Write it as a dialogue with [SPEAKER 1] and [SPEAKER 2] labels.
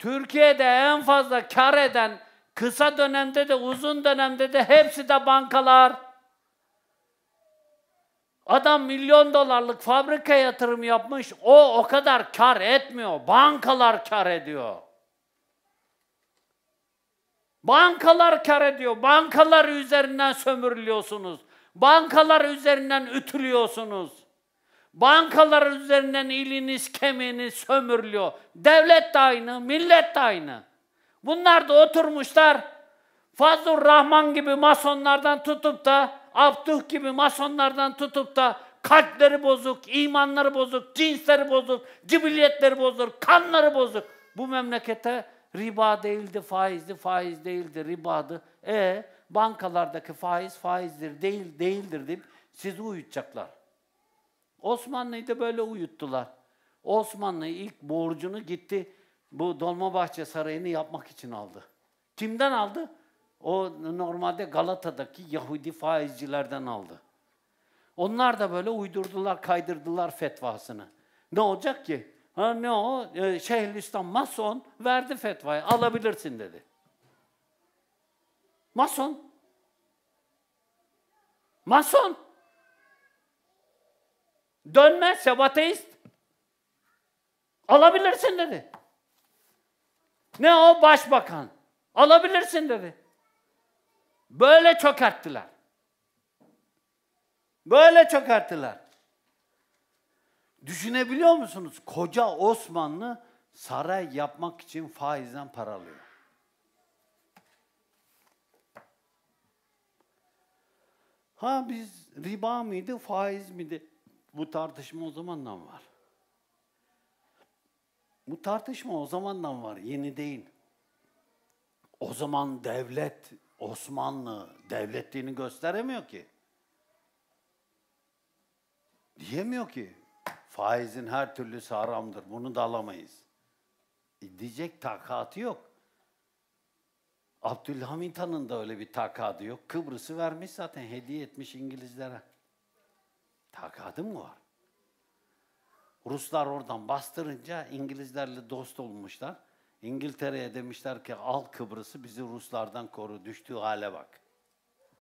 [SPEAKER 1] Türkiye'de en fazla kar eden kısa dönemde de uzun dönemde de hepsi de bankalar. Adam milyon dolarlık fabrika yatırım yapmış. O o kadar kar etmiyor. Bankalar kar ediyor. Bankalar kar ediyor. Bankalar üzerinden sömürülüyorsunuz. Bankalar üzerinden ütülüyorsunuz. Bankalar üzerinden iliniz, kemiğiniz sömürülüyor. Devlet de aynı, millet de aynı. Bunlar da oturmuşlar Fazıl Rahman gibi masonlardan tutup da Abduh gibi masonlardan tutup da kalpleri bozuk, imanları bozuk, cinsleri bozuk, cibiliyetleri bozuk, kanları bozuk. Bu memlekete riba değildi, faizdi, faiz değildi, ribadı. E bankalardaki faiz faizdir, değil değildir deyip sizi uyutacaklar. Osmanlı'yı da böyle uyuttular. Osmanlı ilk borcunu gitti bu Dolmabahçe Sarayı'nı yapmak için aldı. Kimden aldı? O normalde Galata'daki Yahudi faizcilerden aldı. Onlar da böyle uydurdular, kaydırdılar fetvasını. Ne olacak ki? Ha ne o? Ee, Şeyhülislam Mason verdi fetvayı. Alabilirsin dedi. Mason. Mason. Dönmezse ateist alabilirsin dedi. Ne o başbakan? Alabilirsin dedi. Böyle çökerttiler. Böyle çökerttiler. Düşünebiliyor musunuz? Koca Osmanlı saray yapmak için faizden para alıyor. Ha biz riba mıydı, faiz miydi? Bu tartışma o zamandan var. Bu tartışma o zamandan var, yeni değil. O zaman devlet, Osmanlı devletliğini gösteremiyor ki. Diyemiyor ki faizin her türlüsü haramdır, bunu da alamayız. E diyecek takatı yok. Abdülhamit Han'ın da öyle bir takatı yok. Kıbrıs'ı vermiş zaten hediye etmiş İngilizlere. Takadım mı var? Ruslar oradan bastırınca İngilizlerle dost olmuşlar. İngiltere'ye demişler ki al Kıbrıs'ı bizi Ruslardan koru düştüğü hale bak.